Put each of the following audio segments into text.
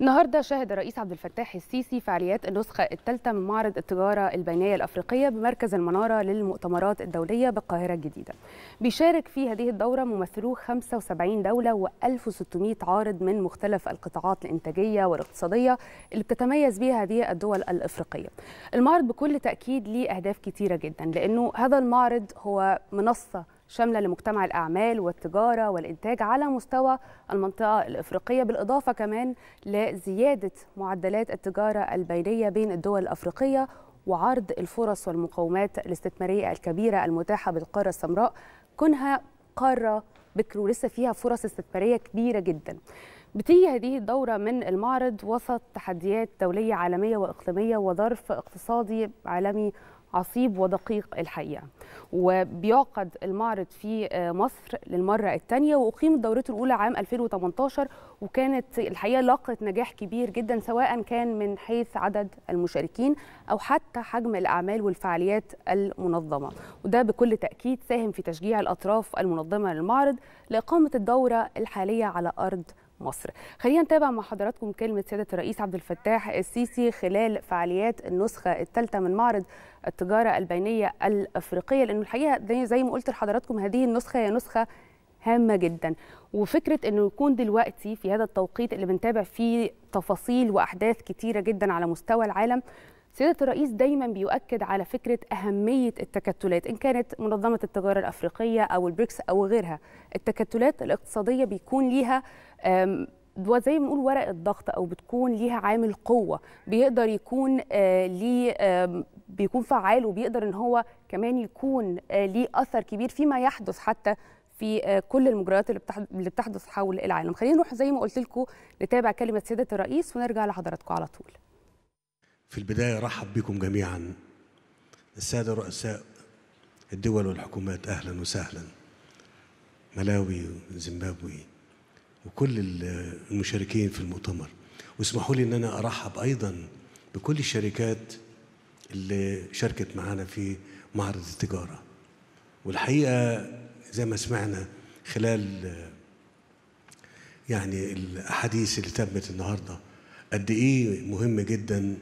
النهارده شهد الرئيس عبد الفتاح السيسي فعاليات النسخه الثالثه من معرض التجاره البينيه الافريقيه بمركز المناره للمؤتمرات الدوليه بالقاهره الجديده. بيشارك في هذه الدوره ممثلو 75 دوله و1600 عارض من مختلف القطاعات الانتاجيه والاقتصاديه اللي بتتميز بها هذه الدول الافريقيه. المعرض بكل تاكيد ليه اهداف كثيره جدا لانه هذا المعرض هو منصه شاملة لمجتمع الأعمال والتجارة والإنتاج على مستوى المنطقة الإفريقية بالإضافة كمان لزيادة معدلات التجارة البينية بين الدول الأفريقية وعرض الفرص والمقومات الاستثمارية الكبيرة المتاحة بالقارة السمراء كونها قارة بكر ولسه فيها فرص استثمارية كبيرة جدا بتيجي هذه الدورة من المعرض وسط تحديات دولية عالمية وإقليمية وظرف اقتصادي عالمي عصيب ودقيق الحقيقه وبيعقد المعرض في آه، مصر للمره الثانيه واقيمت دورته الاولى عام 2018 وكانت الحقيقه لاقت نجاح كبير جدا سواء كان من حيث عدد المشاركين او حتى حجم الاعمال والفعاليات المنظمه وده بكل تاكيد ساهم في تشجيع الاطراف المنظمه للمعرض لاقامه الدوره الحاليه على ارض مصر خلينا نتابع مع حضراتكم كلمة سيادة الرئيس عبد الفتاح السيسي خلال فعاليات النسخة الثالثة من معرض التجارة البينية الأفريقية لأنه الحقيقة زي ما قلت لحضراتكم هذه النسخة هي نسخة هامه جدا وفكره انه يكون دلوقتي في هذا التوقيت اللي بنتابع فيه تفاصيل واحداث كتيره جدا على مستوى العالم سيادة الرئيس دايما بيؤكد على فكرة أهمية التكتلات إن كانت منظمة التجارة الأفريقية أو البريكس أو غيرها التكتلات الاقتصادية بيكون ليها وزي ما بنقول ورقة ضغط أو بتكون ليها عامل قوة بيقدر يكون آه، ليه بيكون فعال وبيقدر إن هو كمان يكون آه، ليه أثر كبير فيما يحدث حتى في آه، كل المجريات اللي بتحدث حول العالم خلينا نروح زي ما قلت لكم نتابع كلمه سياده الرئيس ونرجع لحضراتكم على طول في البداية رحب بكم جميعا السادة رؤساء الدول والحكومات أهلا وسهلا ملاوي وزيمبابوي وكل المشاركين في المؤتمر واسمحوا لي ان انا ارحب ايضا بكل الشركات اللي شاركت معانا في معرض التجاره والحقيقه زي ما سمعنا خلال يعني الاحاديث اللي تمت النهارده قد ايه مهم جدا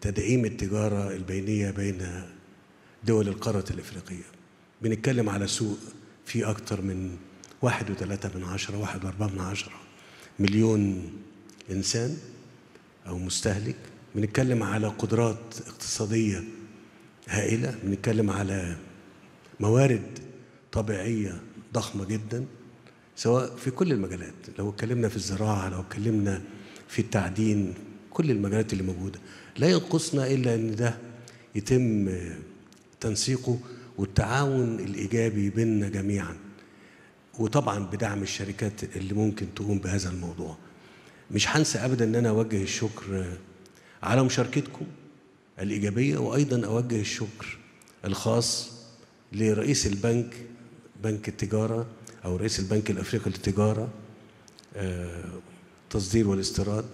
تدعيم التجارة البينية بين دول القارة الإفريقية بنتكلم على سوق فيه أكثر من واحد وثلاثة من عشرة واحد وأربعة من عشرة مليون إنسان أو مستهلك بنتكلم على قدرات اقتصادية هائلة بنتكلم على موارد طبيعية ضخمة جدا سواء في كل المجالات لو اتكلمنا في الزراعة لو اتكلمنا في التعدين كل المجالات اللي موجودة لا ينقصنا إلا أن ده يتم تنسيقه والتعاون الإيجابي بيننا جميعا وطبعا بدعم الشركات اللي ممكن تقوم بهذا الموضوع مش هنسى أبدا أن أنا أوجه الشكر على مشاركتكم الإيجابية وأيضا أوجه الشكر الخاص لرئيس البنك بنك التجارة أو رئيس البنك الأفريقي للتجارة آه، تصدير والاستيراد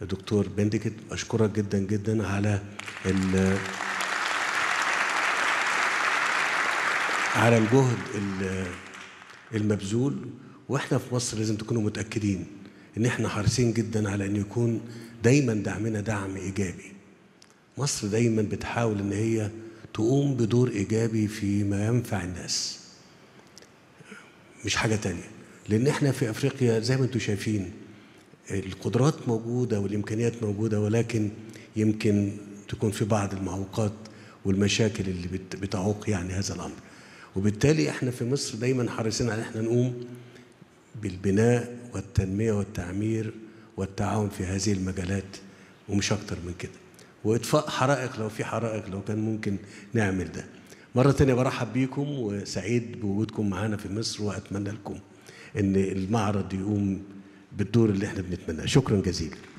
دكتور بندكت أشكرك جدا جدا على ال على الجهد المبذول واحنا في مصر لازم تكونوا متاكدين ان احنا حريصين جدا على ان يكون دايما دعمنا دعم ايجابي مصر دايما بتحاول ان هي تقوم بدور ايجابي فيما ينفع الناس مش حاجه تانية لان احنا في افريقيا زي ما انتم شايفين القدرات موجودة والإمكانيات موجودة ولكن يمكن تكون في بعض المعوقات والمشاكل اللي بتعوق يعني هذا الأمر وبالتالي احنا في مصر دايما حريصين على احنا نقوم بالبناء والتنمية والتعمير والتعاون في هذه المجالات ومش أكتر من كده وإطفاء حرائق لو في حرائق لو كان ممكن نعمل ده مرة تانية برحب بيكم وسعيد بوجودكم معانا في مصر وأتمنى لكم إن المعرض يقوم بالدور اللي احنا بنتمناه شكرا جزيلا